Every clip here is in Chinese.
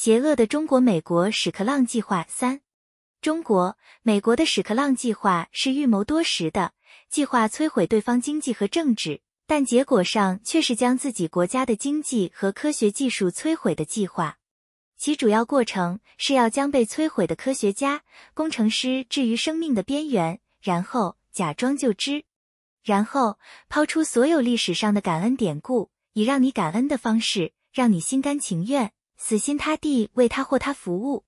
邪恶的中国美国屎壳郎计划三，中国美国的屎壳郎计划是预谋多时的，计划摧毁对方经济和政治，但结果上却是将自己国家的经济和科学技术摧毁的计划。其主要过程是要将被摧毁的科学家、工程师置于生命的边缘，然后假装救知，然后抛出所有历史上的感恩典故，以让你感恩的方式，让你心甘情愿。死心塌地为他或他服务，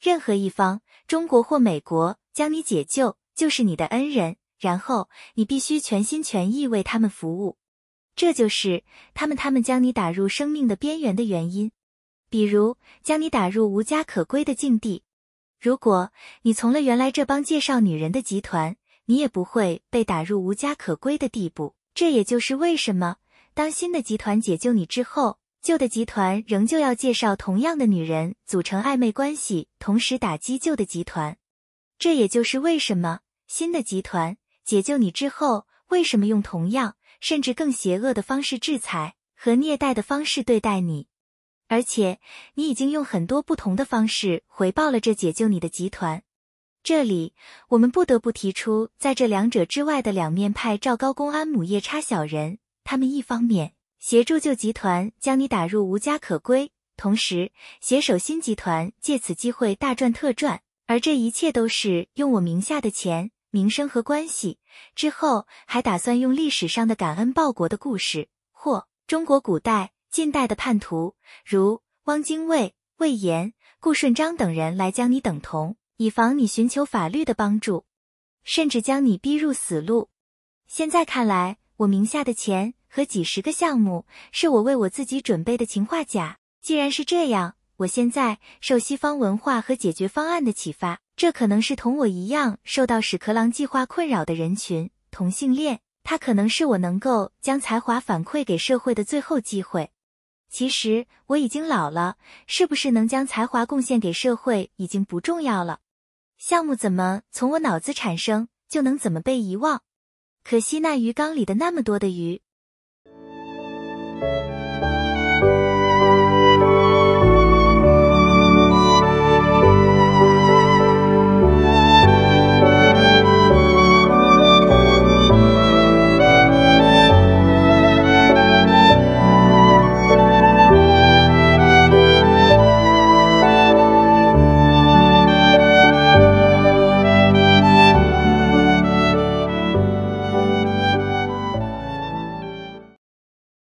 任何一方，中国或美国，将你解救就是你的恩人，然后你必须全心全意为他们服务，这就是他们他们将你打入生命的边缘的原因，比如将你打入无家可归的境地。如果你从了原来这帮介绍女人的集团，你也不会被打入无家可归的地步。这也就是为什么当新的集团解救你之后。旧的集团仍旧要介绍同样的女人组成暧昧关系，同时打击旧的集团。这也就是为什么新的集团解救你之后，为什么用同样甚至更邪恶的方式制裁和虐待的方式对待你。而且，你已经用很多不同的方式回报了这解救你的集团。这里，我们不得不提出，在这两者之外的两面派赵高、公安、母夜叉小人，他们一方面。协助旧集团将你打入无家可归，同时携手新集团借此机会大赚特赚，而这一切都是用我名下的钱、名声和关系。之后还打算用历史上的感恩报国的故事，或中国古代、近代的叛徒，如汪精卫、魏延、顾顺章等人来将你等同，以防你寻求法律的帮助，甚至将你逼入死路。现在看来，我名下的钱。和几十个项目是我为我自己准备的情话甲。既然是这样，我现在受西方文化和解决方案的启发，这可能是同我一样受到屎壳郎计划困扰的人群——同性恋。它可能是我能够将才华反馈给社会的最后机会。其实我已经老了，是不是能将才华贡献给社会已经不重要了。项目怎么从我脑子产生，就能怎么被遗忘。可惜那鱼缸里的那么多的鱼。Música